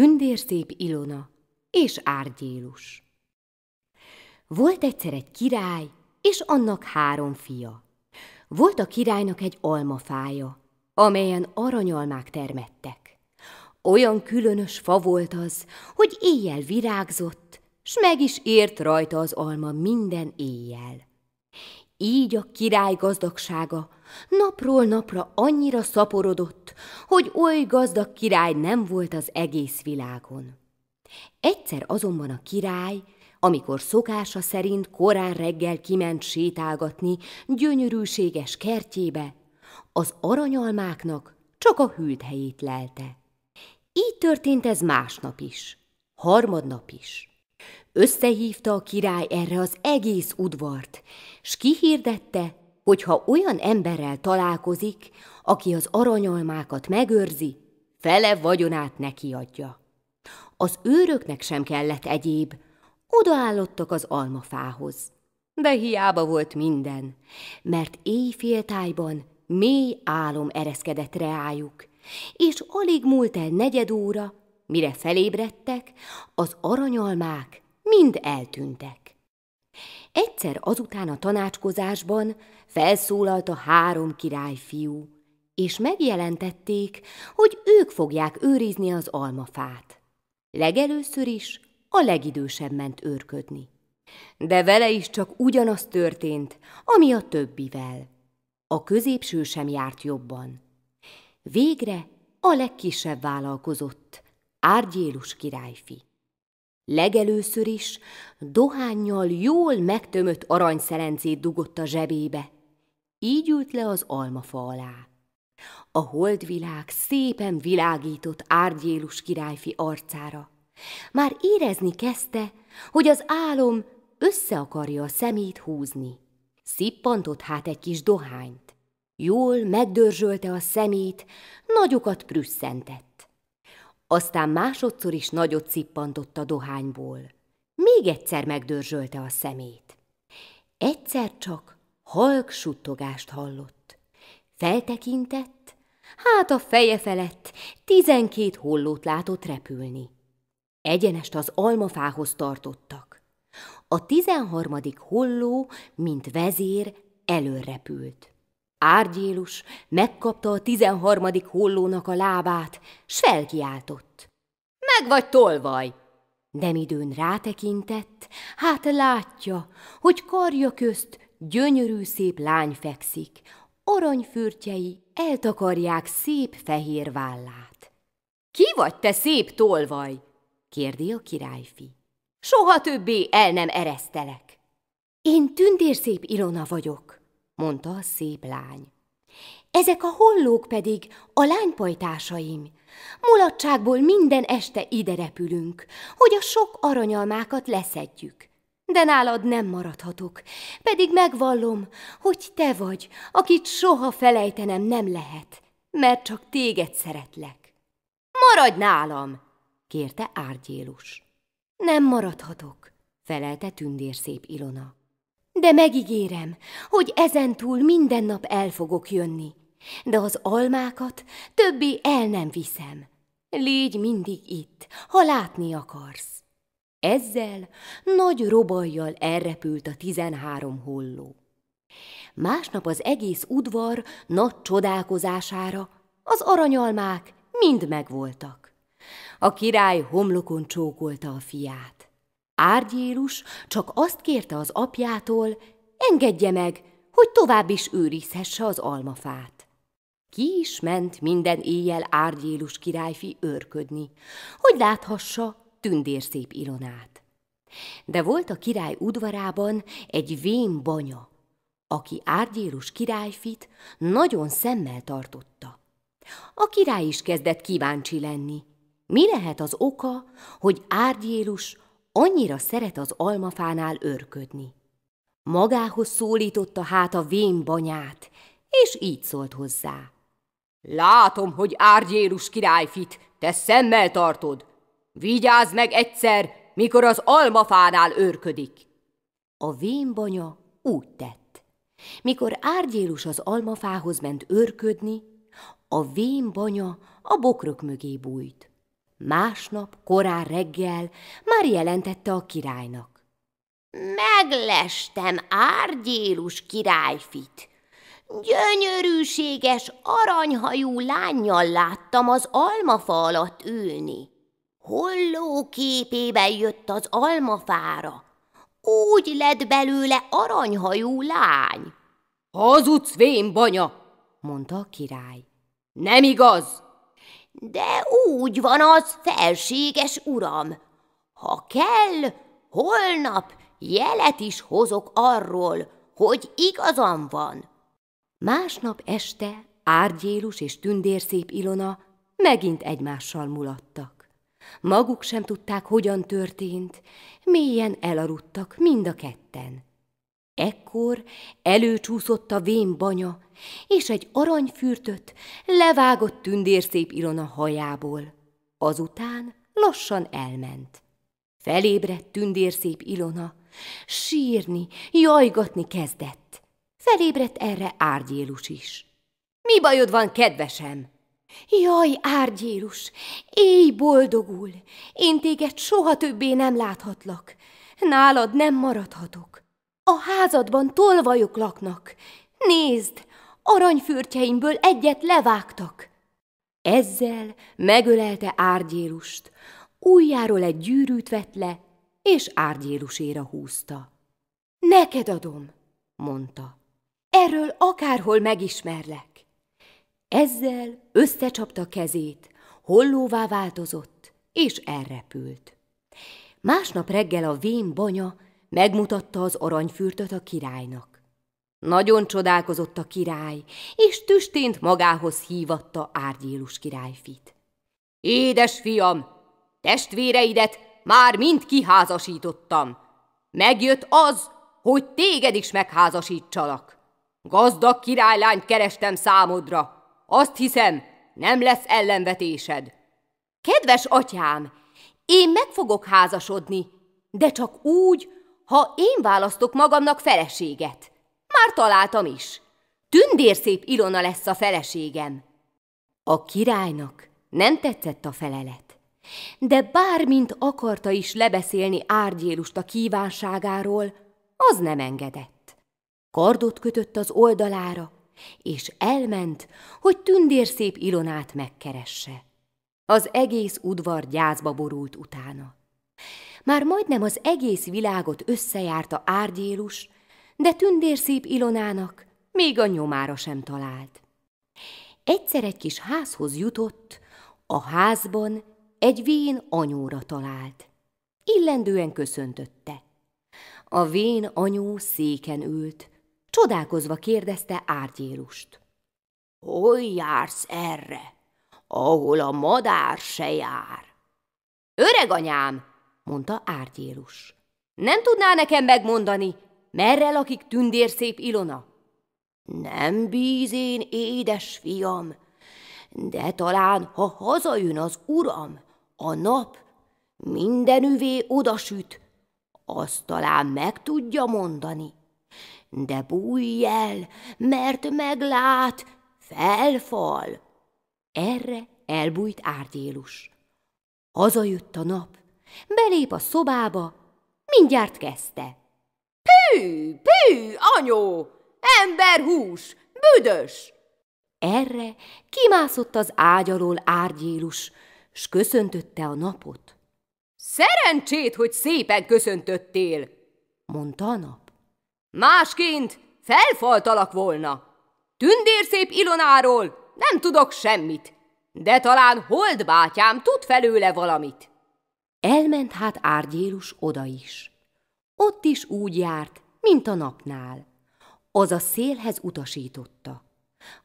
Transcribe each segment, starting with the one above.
Tündérszép Ilona és Árgyélus. Volt egyszer egy király, és annak három fia. Volt a királynak egy almafája, amelyen aranyalmák termettek. Olyan különös fa volt az, hogy éjjel virágzott, s meg is ért rajta az alma minden éjjel. Így a király gazdagsága napról napra annyira szaporodott, hogy oly gazdag király nem volt az egész világon. Egyszer azonban a király, amikor szokása szerint korán reggel kiment sétálgatni gyönyörűséges kertjébe, az aranyalmáknak csak a hűt helyét lelte. Így történt ez másnap is, harmadnap is. Összehívta a király erre az egész udvart, s kihirdette, hogy ha olyan emberrel találkozik, aki az aranyalmákat megőrzi, fele vagyonát neki adja. Az őröknek sem kellett egyéb, odaállottak az almafához. De hiába volt minden, mert éjféltájban mély álom ereszkedett reájuk, és alig múlt el negyed óra, mire felébredtek, az aranyalmák mind eltűntek. Egyszer azután a tanácskozásban felszólalt a három királyfiú, és megjelentették, hogy ők fogják őrizni az almafát. Legelőször is a legidősebb ment őrködni. De vele is csak ugyanaz történt, ami a többivel. A középső sem járt jobban. Végre a legkisebb vállalkozott, Árgyélus királyfi. Legelőször is dohányjal jól megtömött aranyszelencét dugott a zsebébe. Így ült le az almafa alá. A holdvilág szépen világított árgyélus királyfi arcára. Már érezni kezdte, hogy az álom össze akarja a szemét húzni. Szippantott hát egy kis dohányt. Jól megdörzsölte a szemét, nagyokat prüsszentett aztán másodszor is nagyot cippantott a dohányból. Még egyszer megdörzsölte a szemét. Egyszer csak halk suttogást hallott. Feltekintett, hát a feje felett tizenkét hollót látott repülni. Egyenest az almafához tartottak. A tizenharmadik holló, mint vezér, előrepült. Árgyélus megkapta a tizenharmadik hollónak a lábát, s felkiáltott. Meg vagy tolvaj! Nem időn rátekintett, hát látja, hogy karja közt gyönyörű szép lány fekszik, aranyfürtjei eltakarják szép fehér vállát. Ki vagy te szép tolvaj? kérdi a királyfi. Soha többé el nem eresztelek. Én tündérszép Ilona vagyok, mondta a szép lány. Ezek a hollók pedig a lánypajtásaim. Mulatságból minden este ide repülünk, hogy a sok aranyalmákat leszedjük. De nálad nem maradhatok, pedig megvallom, hogy te vagy, akit soha felejtenem nem lehet, mert csak téged szeretlek. Maradj nálam, kérte Árgyélus. Nem maradhatok, felelte tündérszép Ilona. De megígérem, hogy ezentúl minden nap el fogok jönni, de az almákat többi el nem viszem. Légy mindig itt, ha látni akarsz. Ezzel nagy robajjal elrepült a tizenhárom holló. Másnap az egész udvar nagy csodálkozására az aranyalmák mind megvoltak. A király homlokon csókolta a fiát. Árgyérus csak azt kérte az apjától, engedje meg, hogy tovább is őrizhesse az almafát. Ki is ment minden éjjel Árgyélus királyfi őrködni, hogy láthassa tündérszép Ilonát. De volt a király udvarában egy vén banya, aki Árgyélus királyfit nagyon szemmel tartotta. A király is kezdett kíváncsi lenni, mi lehet az oka, hogy Árgyélus annyira szeret az almafánál örködni. Magához szólította hát a vén banyát, és így szólt hozzá. Látom, hogy Árgyérus királyfit, te szemmel tartod. Vigyázz meg egyszer, mikor az almafánál őrködik. A vénbanya úgy tett. Mikor Árgyérus az almafához ment őrködni, a vénbanya a bokrok mögé bújt. Másnap, korán reggel már jelentette a királynak. Meglestem árgyélus királyfit. Gyönyörűséges, aranyhajú lányjal láttam az almafa alatt ülni. Holló képében jött az almafára. Úgy lett belőle aranyhajú lány. Hazudsz, vén banya, mondta a király. Nem igaz! De úgy van az, felséges uram. Ha kell, holnap jelet is hozok arról, hogy igazam van. Másnap este Árgyélus és Tündérszép Ilona megint egymással mulattak. Maguk sem tudták, hogyan történt, mélyen elaludtak mind a ketten. Ekkor előcsúszott a vén banya, és egy aranyfürtöt levágott tündérszép Ilona hajából. Azután lassan elment. Felébredt tündérszép Ilona, sírni, jajgatni kezdett. Felébredt erre Árgyélus is. Mi bajod van, kedvesem? Jaj, Árgyélus, éj boldogul! Én téged soha többé nem láthatlak. Nálad nem maradhatok. A házadban tolvajok laknak. Nézd, aranyfürtjeimből egyet levágtak. Ezzel megölelte árgyélust, újjáról egy gyűrűt vett le, és árgyéluséra húzta. Neked adom, mondta. Erről akárhol megismerlek. Ezzel összecsapta kezét, hollóvá változott, és elrepült. Másnap reggel a vén banya megmutatta az aranyfürtöt a királynak. Nagyon csodálkozott a király, és tüstént magához hívatta Árgyélus királyfit. Édes fiam, testvéreidet már mind kiházasítottam. Megjött az, hogy téged is megházasítsalak. Gazdag királylányt kerestem számodra. Azt hiszem, nem lesz ellenvetésed. Kedves atyám, én meg fogok házasodni, de csak úgy, ha én választok magamnak feleséget. Már találtam is. Tündérszép Ilona lesz a feleségem. A királynak nem tetszett a felelet, de bármint akarta is lebeszélni Árgyélust a kívánságáról, az nem engedett. Kardot kötött az oldalára, és elment, hogy tündérszép Ilonát megkeresse. Az egész udvar gyászba borult utána már majdnem az egész világot összejárta árgyélus, de tündérszép Ilonának még a nyomára sem talált. Egyszer egy kis házhoz jutott, a házban egy vén anyóra talált. Illendően köszöntötte. A vén anyó széken ült, csodálkozva kérdezte Árgyélust. Hol jársz erre, ahol a madár se jár? Öreg anyám, mondta Árgyélus. Nem tudná nekem megmondani, merre lakik tündérszép Ilona? Nem bíz én, édes fiam, de talán, ha hazajön az uram, a nap mindenüvé odasüt, azt talán meg tudja mondani. De bújj el, mert meglát, felfal. Erre elbújt Árgyélus. Hazajött a nap, Belép a szobába, mindjárt kezdte. Pű, pű, anyó, emberhús, büdös! Erre kimászott az ágy alól árgyélus, s köszöntötte a napot. Szerencsét, hogy szépen köszöntöttél, mondta a nap. Másként felfaltalak volna. Tündérszép Ilonáról nem tudok semmit, de talán holdbátyám tud felőle valamit. Elment hát Árgyélus oda is. Ott is úgy járt, mint a napnál. Az a szélhez utasította.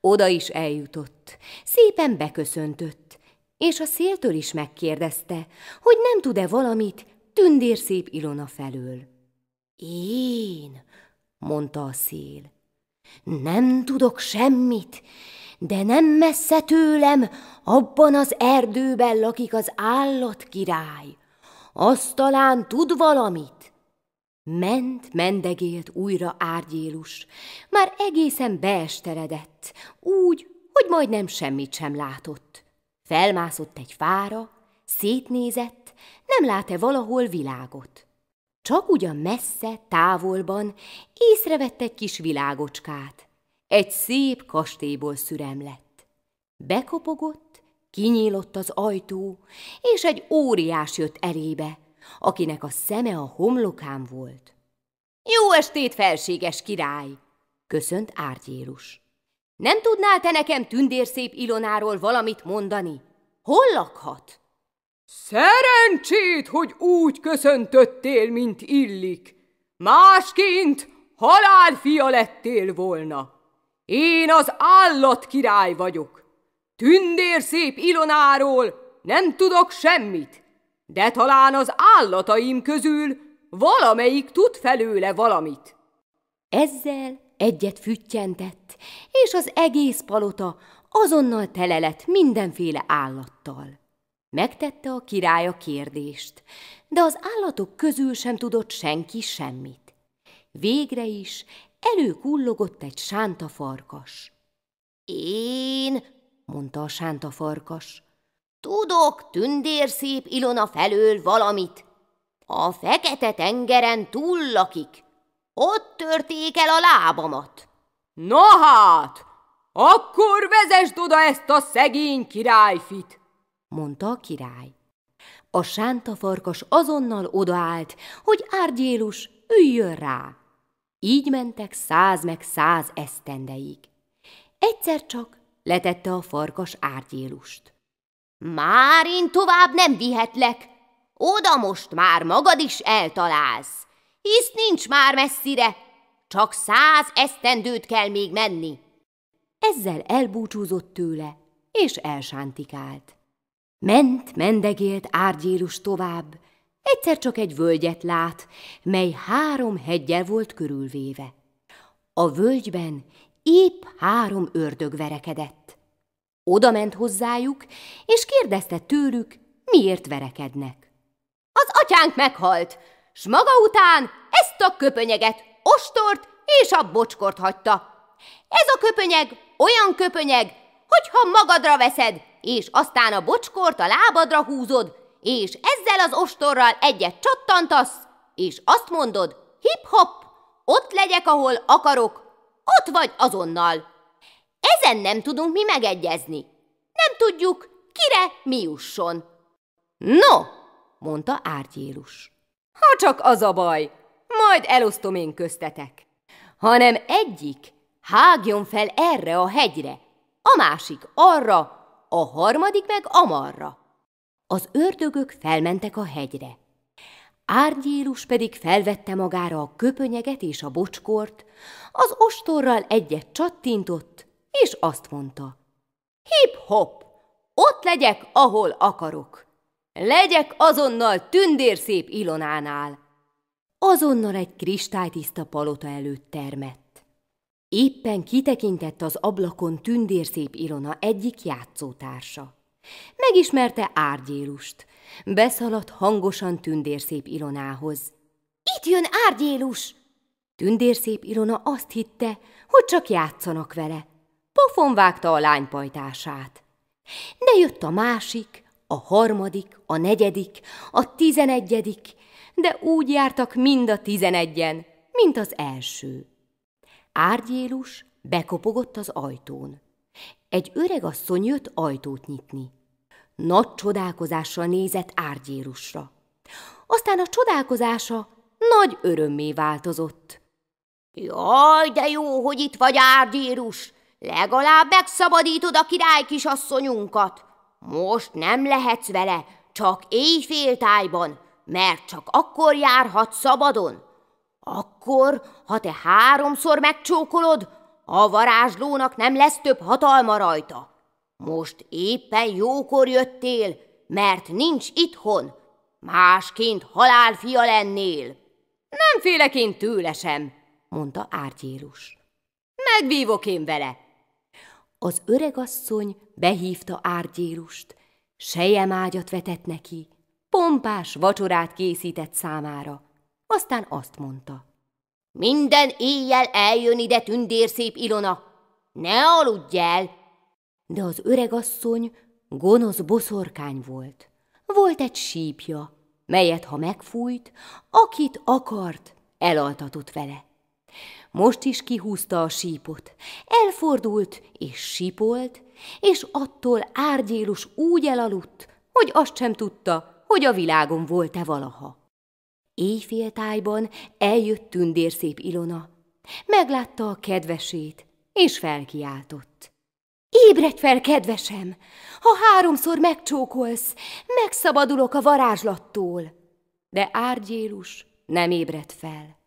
Oda is eljutott, szépen beköszöntött, és a széltől is megkérdezte, hogy nem tud-e valamit tündérszép Ilona felől. Én, mondta a szél, nem tudok semmit, de nem messze tőlem, abban az erdőben lakik az állat király. Azt talán tud valamit. Ment, mendegélt újra árgyélus. Már egészen beesteredett, úgy, hogy majdnem semmit sem látott. Felmászott egy fára, szétnézett, nem lát-e valahol világot. Csak ugyan messze, távolban észrevett egy kis világocskát. Egy szép kastélyból szürem lett. Bekopogott, kinyílott az ajtó, és egy óriás jött elébe, akinek a szeme a homlokán volt. Jó estét, felséges király! köszönt Árgyérus. Nem tudnál te nekem tündérszép Ilonáról valamit mondani? Hol lakhat? Szerencsét, hogy úgy köszöntöttél, mint illik. Másként halálfia lettél volna. Én az állat király vagyok. Tündér szép Ilonáról nem tudok semmit, de talán az állataim közül valamelyik tud felőle valamit. Ezzel egyet füttyentett, és az egész palota azonnal tele lett mindenféle állattal. Megtette a király a kérdést, de az állatok közül sem tudott senki semmit. Végre is előkullogott egy sánta farkas. Én, mondta a sánta farkas, tudok tündérszép Ilona felől valamit. A fekete tengeren túl lakik. Ott törték el a lábamat. Na hát, akkor vezesd oda ezt a szegény királyfit! mondta a király. A sántafarkas azonnal odaállt, hogy árgyélus üljön rá. Így mentek száz meg száz esztendeig. Egyszer csak letette a farkas árgyélust. Már én tovább nem vihetlek, oda most már magad is eltalálsz, hisz nincs már messzire, csak száz esztendőt kell még menni. Ezzel elbúcsúzott tőle, és elsántikált. Ment, mendegélt Árgyélus tovább, egyszer csak egy völgyet lát, mely három hegyel volt körülvéve. A völgyben épp három ördög verekedett. Oda ment hozzájuk, és kérdezte tőlük, miért verekednek. Az atyánk meghalt, s maga után ezt a köpönyeget, ostort és a bocskort hagyta. Ez a köpönyeg olyan köpönyeg, hogyha magadra veszed, és aztán a bocskort a lábadra húzod, és ezzel az ostorral egyet csattantasz, és azt mondod, hip-hop, ott legyek, ahol akarok, ott vagy azonnal. Ezen nem tudunk mi megegyezni. Nem tudjuk, kire mi jusson. No, mondta Árgyélus. Ha csak az a baj, majd elosztom én köztetek. Hanem egyik hágjon fel erre a hegyre, a másik arra, a harmadik meg amarra. Az ördögök felmentek a hegyre. Árnyélus pedig felvette magára a köpönyeget és a bocskort, az ostorral egyet csattintott, és azt mondta. Hip-hop, ott legyek, ahol akarok. Legyek azonnal tündérszép Ilonánál. Azonnal egy kristálytiszta palota előtt termett. Éppen kitekintett az ablakon tündérszép Ilona egyik játszótársa. Megismerte Árgyélust. Beszaladt hangosan tündérszép Ilonához. Itt jön Árgyélus! Tündérszép Ilona azt hitte, hogy csak játszanak vele. Pofon vágta a lánypajtását. De jött a másik, a harmadik, a negyedik, a tizenegyedik, de úgy jártak mind a tizenegyen, mint az első. Árgyélus bekopogott az ajtón. Egy öreg asszony jött ajtót nyitni. Nagy csodálkozással nézett Árgyélusra. Aztán a csodálkozása nagy örömmé változott. Jaj, de jó, hogy itt vagy, Árgyélus! Legalább megszabadítod a király kisasszonyunkat. Most nem lehetsz vele, csak éjféltájban, mert csak akkor járhat szabadon. Akkor, ha te háromszor megcsókolod, a varázslónak nem lesz több hatalma rajta. Most éppen jókor jöttél, mert nincs itthon. Másként halálfia lennél. Nem félek én tőle sem, mondta Árgyérus. Megvívok én vele. Az öregasszony behívta Árgyérust, sejemágyat vetett neki, pompás vacsorát készített számára aztán azt mondta. Minden éjjel eljön ide tündérszép Ilona, ne aludj el! De az öreg asszony gonosz boszorkány volt. Volt egy sípja, melyet ha megfújt, akit akart, elaltatott vele. Most is kihúzta a sípot, elfordult és sípolt, és attól árgyélus úgy elaludt, hogy azt sem tudta, hogy a világon volt-e valaha. Éjfél tájban eljött tündérszép Ilona, meglátta a kedvesét, és felkiáltott. Ébredj fel, kedvesem! Ha háromszor megcsókolsz, megszabadulok a varázslattól. De Árgyélus nem ébredt fel.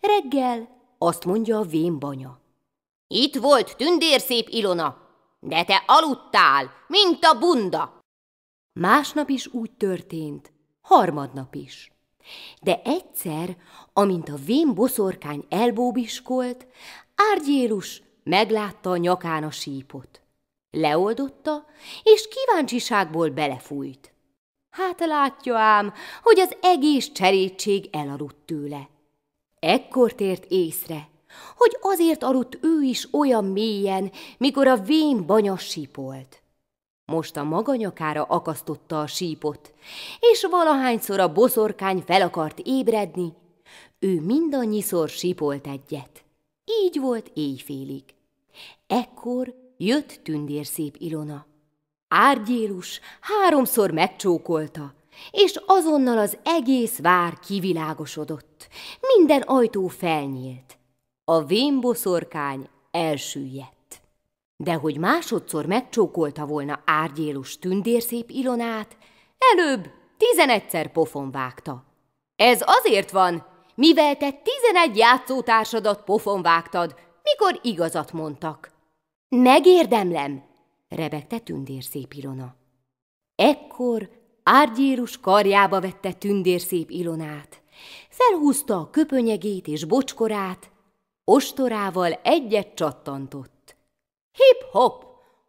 Reggel azt mondja a vénbanya. Itt volt tündérszép Ilona, de te aludtál, mint a bunda. Másnap is úgy történt, harmadnap is. De egyszer, amint a vén boszorkány elbóbiskolt, Árgyélus meglátta a nyakán a sípot. Leoldotta, és kíváncsiságból belefújt. Hát látja ám, hogy az egész cserétség elaludt tőle. Ekkor tért észre, hogy azért aludt ő is olyan mélyen, mikor a vén banya sípolt. Most a maga nyakára akasztotta a sípot, és valahányszor a boszorkány fel akart ébredni, ő mindannyiszor sípolt egyet. Így volt éjfélig. Ekkor jött tündér szép Ilona. Árgyélus háromszor megcsókolta, és azonnal az egész vár kivilágosodott. Minden ajtó felnyílt. A vénboszorkány elsüllyedt. De hogy másodszor megcsókolta volna árgyélus tündérszép Ilonát, előbb tizenegyszer pofon vágta. Ez azért van, mivel te tizenegy játszótársadat pofon vágtad, mikor igazat mondtak. Megérdemlem, rebegte tündérszép Ilona. Ekkor árgyélus karjába vette tündérszép Ilonát, felhúzta a köpönyegét és bocskorát, ostorával egyet csattantott. Hip-hop!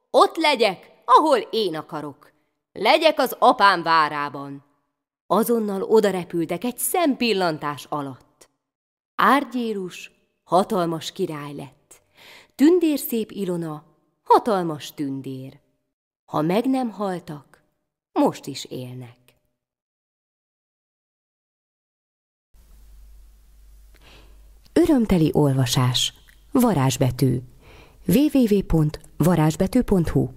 Ott legyek, ahol én akarok. Legyek az apám várában. Azonnal odarepültek egy szempillantás alatt. Árgyérus hatalmas király lett. Tündér szép Ilona, hatalmas tündér. Ha meg nem haltak, most is élnek. Örömteli olvasás, varázsbetű www.varázsbetű.hu